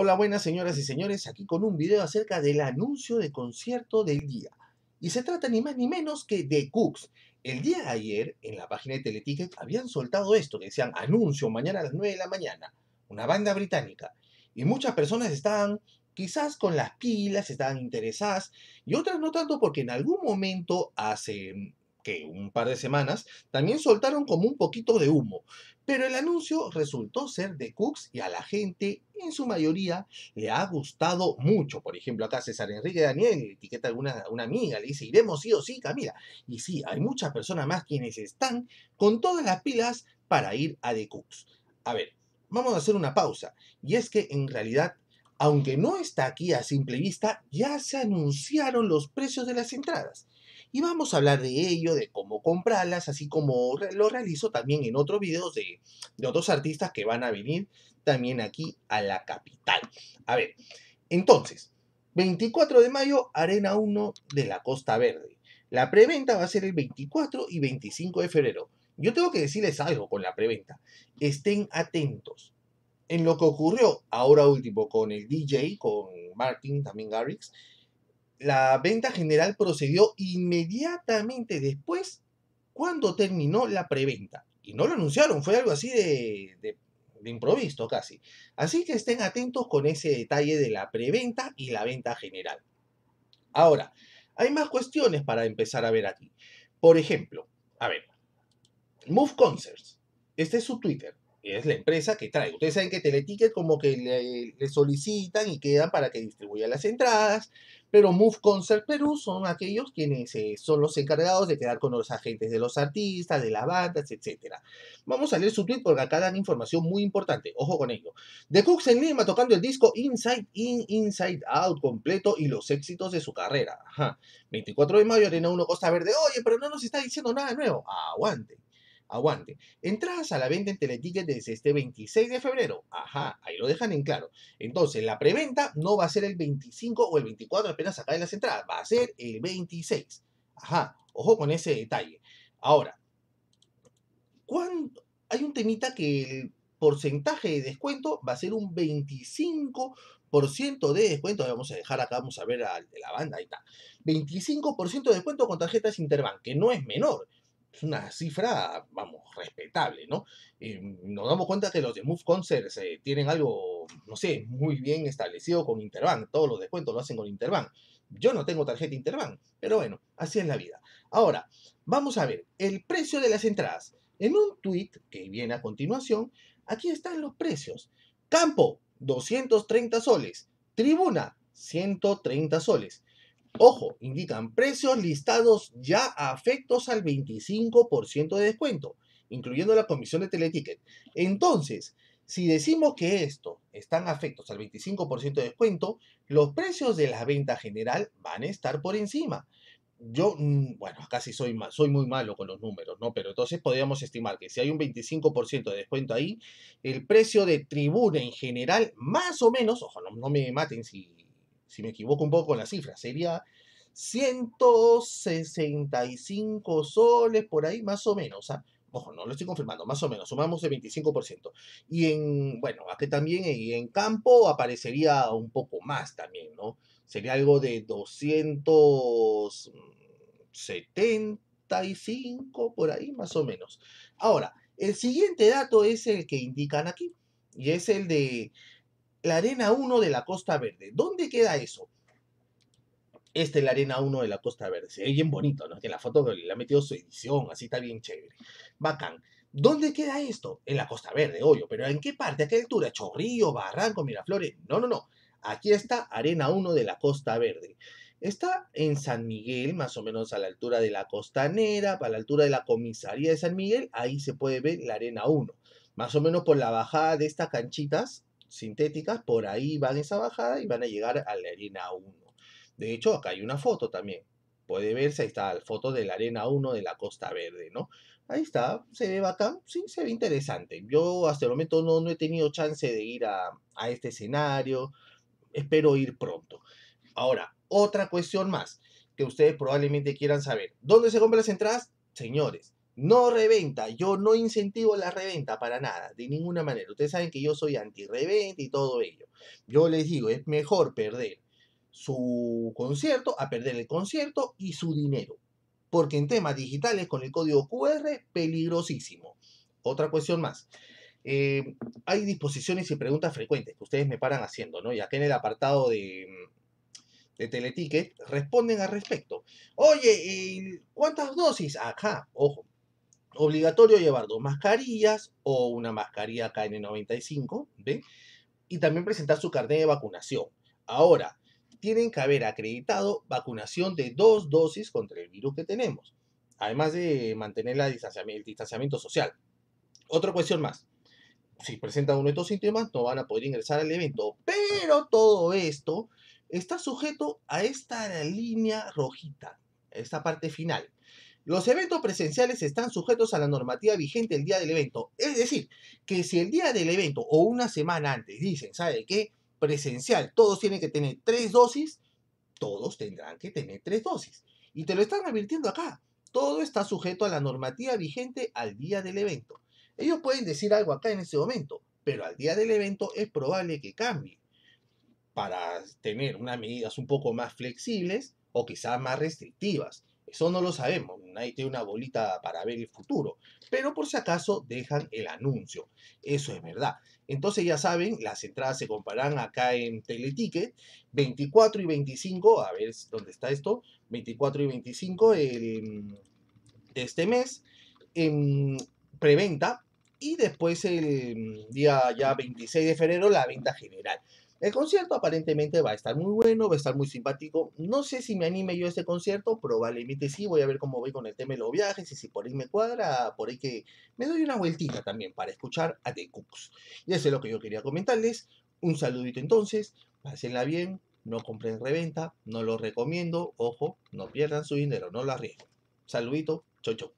Hola, buenas señoras y señores, aquí con un video acerca del anuncio de concierto del día. Y se trata ni más ni menos que de Cooks. El día de ayer, en la página de Teleticket, habían soltado esto, que decían anuncio mañana a las 9 de la mañana, una banda británica. Y muchas personas estaban quizás con las pilas, estaban interesadas, y otras no tanto porque en algún momento hace un par de semanas, también soltaron como un poquito de humo, pero el anuncio resultó ser de Cooks y a la gente, en su mayoría, le ha gustado mucho. Por ejemplo, acá César Enrique Daniel etiqueta a una, una amiga, le dice, iremos sí o sí, Camila. Y sí, hay muchas personas más quienes están con todas las pilas para ir a The Cooks. A ver, vamos a hacer una pausa. Y es que en realidad aunque no está aquí a simple vista, ya se anunciaron los precios de las entradas. Y vamos a hablar de ello, de cómo comprarlas, así como lo realizo también en otros videos de, otros artistas que van a venir también aquí a la capital. A ver, entonces, 24 de mayo, Arena 1 de la Costa Verde. La preventa va a ser el 24 y 25 de febrero. Yo tengo que decirles algo con la preventa. Estén atentos. En lo que ocurrió ahora último con el DJ, con Martin, también Garrix, la venta general procedió inmediatamente después cuando terminó la preventa. Y no lo anunciaron, fue algo así de, de, improviso casi. Así que estén atentos con ese detalle de la preventa y la venta general. Ahora, hay más cuestiones para empezar a ver aquí. Por ejemplo, a ver, Move Concerts, este es su Twitter es la empresa que trae. Ustedes saben que Teleticket como que le, solicitan y quedan para que distribuya las entradas, pero Move Concert Perú son aquellos quienes eh, son los encargados de quedar con los agentes de los artistas, de las bandas, etc. Vamos a leer su tweet porque acá dan información muy importante, ojo con ello. The Cooks en Lima tocando el disco Inside In, Inside Out completo y los éxitos de su carrera. Ajá. 24 de mayo, Arena 1 Costa Verde. Oye, pero no nos está diciendo nada nuevo. Aguante. Aguante. Entradas a la venta en Teleticket desde este 26 de febrero. Ajá, ahí lo dejan en claro. Entonces, la preventa no va a ser el 25 o el 24 apenas acá de las entradas, va a ser el 26. Ajá, ojo con ese detalle. Ahora, hay un temita que el porcentaje de descuento va a ser un 25% de descuento. Vamos a dejar acá, vamos a ver al de la banda, ahí está. 25% de descuento con tarjetas Interbank, que no es menor es una cifra, vamos, respetable, ¿no? Eh, nos damos cuenta que los de Move Concerts eh, tienen algo, no sé, muy bien establecido con Interbank. Todos los descuentos lo hacen con Interbank. Yo no tengo tarjeta Interbank, pero bueno, así es la vida. Ahora, vamos a ver el precio de las entradas. En un tweet que viene a continuación, aquí están los precios. Campo, 230 soles. Tribuna, 130 soles. Ojo, indican precios listados ya afectos al 25% de descuento, incluyendo la comisión de Teleticket. Entonces, si decimos que esto están afectos al 25% de descuento, los precios de la venta general van a estar por encima. Yo, mm, bueno, casi soy, soy muy malo con los números, ¿no? Pero entonces podríamos estimar que si hay un 25% de descuento ahí, el precio de tribuna en general, más o menos, ojo, no me maten si si me equivoco un poco con la cifra, sería 165 soles por ahí, más o menos. o ¿ah? Ojo, no lo estoy confirmando, más o menos, sumamos el 25%. Y en, bueno, aquí también en campo aparecería un poco más también, ¿no? Sería algo de 275 por ahí, más o menos. Ahora, el siguiente dato es el que indican aquí, y es el de la Arena 1 de la Costa Verde. ¿Dónde queda eso? Esta es la Arena 1 de la Costa Verde. Se ve bien bonito, ¿no? Que la foto le ha metido su edición, así está bien chévere. Bacán. ¿Dónde queda esto? En la Costa Verde, obvio. ¿Pero en qué parte? ¿A qué altura? ¿Chorrillo, Barranco, Miraflores? No, no, no. Aquí está Arena 1 de la Costa Verde. Está en San Miguel, más o menos a la altura de la costanera, a la altura de la comisaría de San Miguel. Ahí se puede ver la Arena 1. Más o menos por la bajada de estas canchitas, sintéticas, por ahí van esa bajada y van a llegar a la arena 1. De hecho, acá hay una foto también. Puede verse, ahí está la foto de la arena 1 de la Costa Verde, ¿no? Ahí está, se ve bacán, sí, se ve interesante. Yo hasta el momento no, no he tenido chance de ir a, a este escenario, espero ir pronto. Ahora, otra cuestión más que ustedes probablemente quieran saber. ¿Dónde se compran las entradas? Señores, no reventa, yo no incentivo la reventa para nada, de ninguna manera. Ustedes saben que yo soy anti-reventa y todo ello. Yo les digo, es mejor perder su concierto a perder el concierto y su dinero. Porque en temas digitales con el código QR, peligrosísimo. Otra cuestión más. Eh, hay disposiciones y preguntas frecuentes que ustedes me paran haciendo, ¿no? Y aquí en el apartado de, de Teleticket responden al respecto. Oye, eh, ¿cuántas dosis? Ajá, ojo, obligatorio llevar dos mascarillas o una mascarilla KN95, ¿ve? Y también presentar su carnet de vacunación. Ahora, tienen que haber acreditado vacunación de dos dosis contra el virus que tenemos, además de mantener la el distanciamiento social. Otra cuestión más. Si presentan uno de estos síntomas, no van a poder ingresar al evento. Pero todo esto está sujeto a esta línea rojita, esta parte final. Los eventos presenciales están sujetos a la normativa vigente el día del evento. Es decir, que si el día del evento o una semana antes dicen, ¿sabe qué? Presencial, todos tienen que tener tres dosis, todos tendrán que tener tres dosis. Y te lo están advirtiendo acá. Todo está sujeto a la normativa vigente al día del evento. Ellos pueden decir algo acá en ese momento, pero al día del evento es probable que cambie. Para tener unas medidas un poco más flexibles o quizás más restrictivas eso no lo sabemos, nadie tiene una bolita para ver el futuro. Pero por si acaso dejan el anuncio. Eso es verdad. Entonces ya saben, las entradas se comparan acá en Teleticket, 24 y 25, a ver dónde está esto, 24 y 25 mm, de este mes, en preventa, y después el mm, día ya 26 de febrero la venta general. El concierto aparentemente va a estar muy bueno, va a estar muy simpático. No sé si me anime yo a este concierto, probablemente sí. Voy a ver cómo voy con el tema de los viajes y si por ahí me cuadra, por ahí que me doy una vueltita también para escuchar a The Cooks. Y eso es lo que yo quería comentarles. Un saludito entonces, pásenla bien, no compren reventa, no lo recomiendo. Ojo, no pierdan su dinero, no lo arriesguen. Saludito, chau chau.